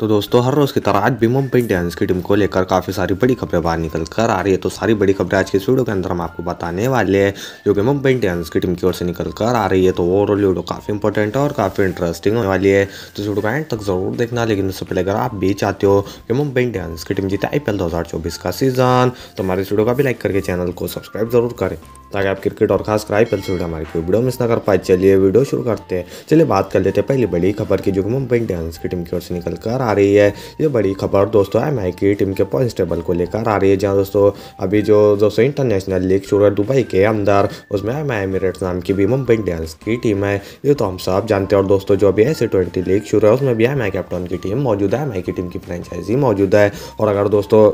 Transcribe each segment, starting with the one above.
तो दोस्तों हर रोज़ की तरह आज भी मुंबई इंडियंस की टीम को लेकर काफ़ी सारी बड़ी खबरें बाहर निकल कर आ रही है तो सारी बड़ी खबरें आज की इस वीडियो के अंदर हम आपको बताने वाले हैं जो कि मुंबई इंडियंस की टीम की ओर से निकल कर आ रही है तो ओवरऑल वीडियो काफ़ी इंपॉर्टेंट है और काफ़ी इंटरेस्टिंग होने वाली है तो इस वीडियो को एंड तक जरूर देखना लेकिन उससे पहले अगर आप भी चाहते हो कि मुंबई इंडियंस की टीम जीते आई पी का सीज़न तो हमारे इस वीडियो का भी लाइक करके चैनल को सब्सक्राइब जरूर करें ताकि आप क्रिकेट और खासकर आई पी एल हमारी कोई वीडियो मिस ना कर पाए चलिए वीडियो शुरू करते हैं चलिए बात कर लेते हैं पहली बड़ी खबर की जो कि मुंबई इंडियंस की टीम की ओर से निकल कर आ रही है ये बड़ी खबर दोस्तों एम आई की टीम के पॉइंट टेबल को लेकर आ रही है जहाँ दोस्तों अभी जो दोस्तों इंटरनेशनल लीग शुरू है दुबई के अंदर उसमें एम आई एमिरेट्स नाम की भी मुंबई इंडियंस की टीम है ये तो हम सब जानते हैं और दोस्तों जो अभी ऐसे ट्वेंटी लीग शुरू है उसमें भी एम आई कैप्टन की टीम मौजूद है एम आई की टीम की फ्रेंचाइजी मौजूद है और अगर दोस्तों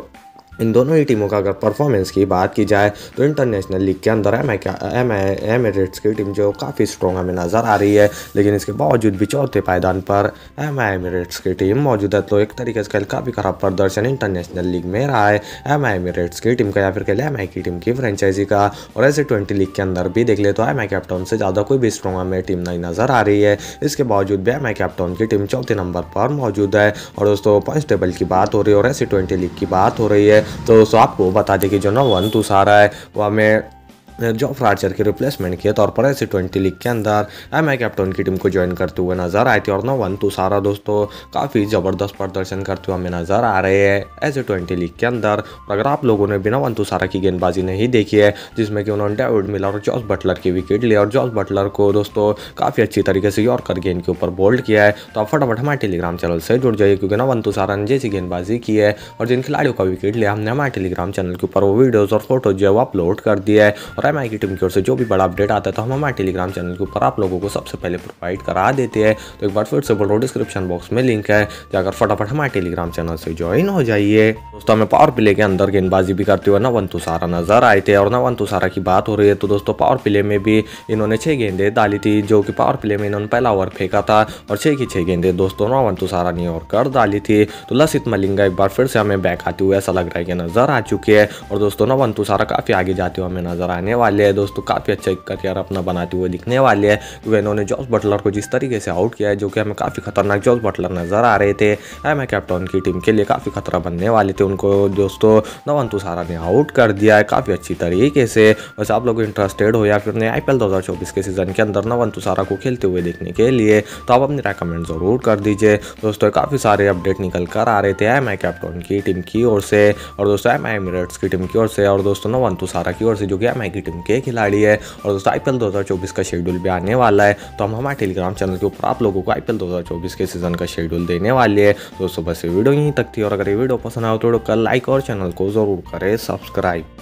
इन दोनों ही टीमों का अगर परफॉर्मेंस की बात की जाए तो इंटरनेशनल लीग के अंदर एम एम एमरेट्स की टीम जो काफ़ी स्ट्रॉन्ग हमें नज़र आ रही है लेकिन इसके बावजूद भी चौथे पायदान पर एम आई एमरेट्स की टीम मौजूद है तो एक तरीके से काफ़ी खराब प्रदर्शन इंटरनेशनल लीग में रहा है एम आई एमरेट्स की टीम का या फिर खेले एम की टीम की फ्रेंचाइजी का और ऐसे ट्वेंटी लीग के अंदर भी देख ले तो एम कैप्टन से ज़्यादा कोई भी स्ट्रॉन्ग हमें टीम नहीं नज़र आ रही है इसके बावजूद भी एम कैप्टन की टीम चौथे नंबर पर मौजूद है और दोस्तों पॉइंट टेबल की बात हो रही है और ऐसे ट्वेंटी लीग की बात हो रही है तो सो तो आपको बता दें कि जो ना वन टू सारा है वो हमें जॉफ आर्चर के रिप्लेसमेंट के तौर पर ऐसी ट्वेंटी लीग के अंदर एम आई कैप्टन की टीम को ज्वाइन करते हुए नजर आए थे और तो सारा दोस्तों काफ़ी ज़बरदस्त प्रदर्शन करते हुए हमें नज़र आ रहे हैं ऐसे ट्वेंटी लीग के अंदर और अगर आप लोगों ने बिना वन सारा की गेंदबाजी नहीं देखी है जिसमें कि उन्होंने डेविड मिलर और जॉस बटलर की विकेट लिया और जॉस बटलर को दोस्तों काफ़ी अच्छी तरीके से कर गेंद के ऊपर बोल्ड किया है तो आप फटाफट हमारे टेलीग्राम चैनल से जुड़ जाइए क्योंकि नवन सारा ने जैसी गेंदबाजी की है और जिन खिलाड़ियों का विकेट लिया हमने हमारे टेलीग्राम चैनल के ऊपर वो वीडियोज़ और फोटोज जो है वो अपलोड कर दिया है और प्राइम आई टीम की ओर से जो भी बड़ा अपडेट आता है तो हम हमारे टेलीग्राम चैनल के ऊपर आप लोगों को सबसे पहले प्रोवाइड करा देते हैं तो एक बार फिर से बोल रहा डिस्क्रिप्शन बॉक्स में लिंक है जाकर तो फटाफट हमारे टेलीग्राम चैनल से ज्वाइन हो जाइए दोस्तों हमें पावर प्ले के अंदर गेंदबाजी भी करते हुए नवन तुषारा नजर आए थे और नवन तुषारा की बात हो रही है तो दोस्तों पावर प्ले में भी इन्होंने छह गेंदे डाली थी जो कि पावर प्ले में इन्होंने पहला ओवर फेंका था और छह की छह गेंदे दोस्तों नवन तुषारा ने और कर डाली थी तो लसित मलिंगा एक बार फिर से हमें बैक आते हुए ऐसा लग रहा है कि नजर आ चुकी है और दोस्तों नवन तुषारा काफ़ी आगे जाते हुए हमें नजर आने करने वाले हैं दोस्तों काफ़ी अच्छा करियर अपना बनाते हुए दिखने वाले हैं क्योंकि इन्होंने जॉस बटलर को जिस तरीके से आउट किया है जो कि हमें काफ़ी खतरनाक जॉस बटलर नज़र आ रहे थे एम ए कैप्टन की टीम के लिए काफ़ी खतरा बनने वाले थे उनको दोस्तों नवन तुसारा ने आउट कर दिया है काफ़ी अच्छी तरीके से बस आप लोग इंटरेस्टेड हो या फिर उन्हें आई पी के सीज़न के अंदर नवन तुसारा को खेलते हुए देखने के लिए तो आप अपनी रेकमेंड ज़रूर कर दीजिए दोस्तों काफ़ी सारे अपडेट निकल कर आ रहे थे एम आई कैप्टन की टीम की ओर से और दोस्तों एम आई एमिरेट्स की टीम की ओर से और दोस्तों नवन तुसारा की ओर से जो कि एम आई टीम के खिलाड़ी है और दोस्तों आई पी का शेड्यूल भी आने वाला है तो हम हमारे टेलीग्राम चैनल के ऊपर आप लोगों को आई पी के सीज़न का शेड्यूल देने वाली है दोस्तों बस ये वीडियो यहीं तक थी और अगर ये वीडियो पसंद आए तो लाइक और चैनल को ज़रूर करें सब्सक्राइब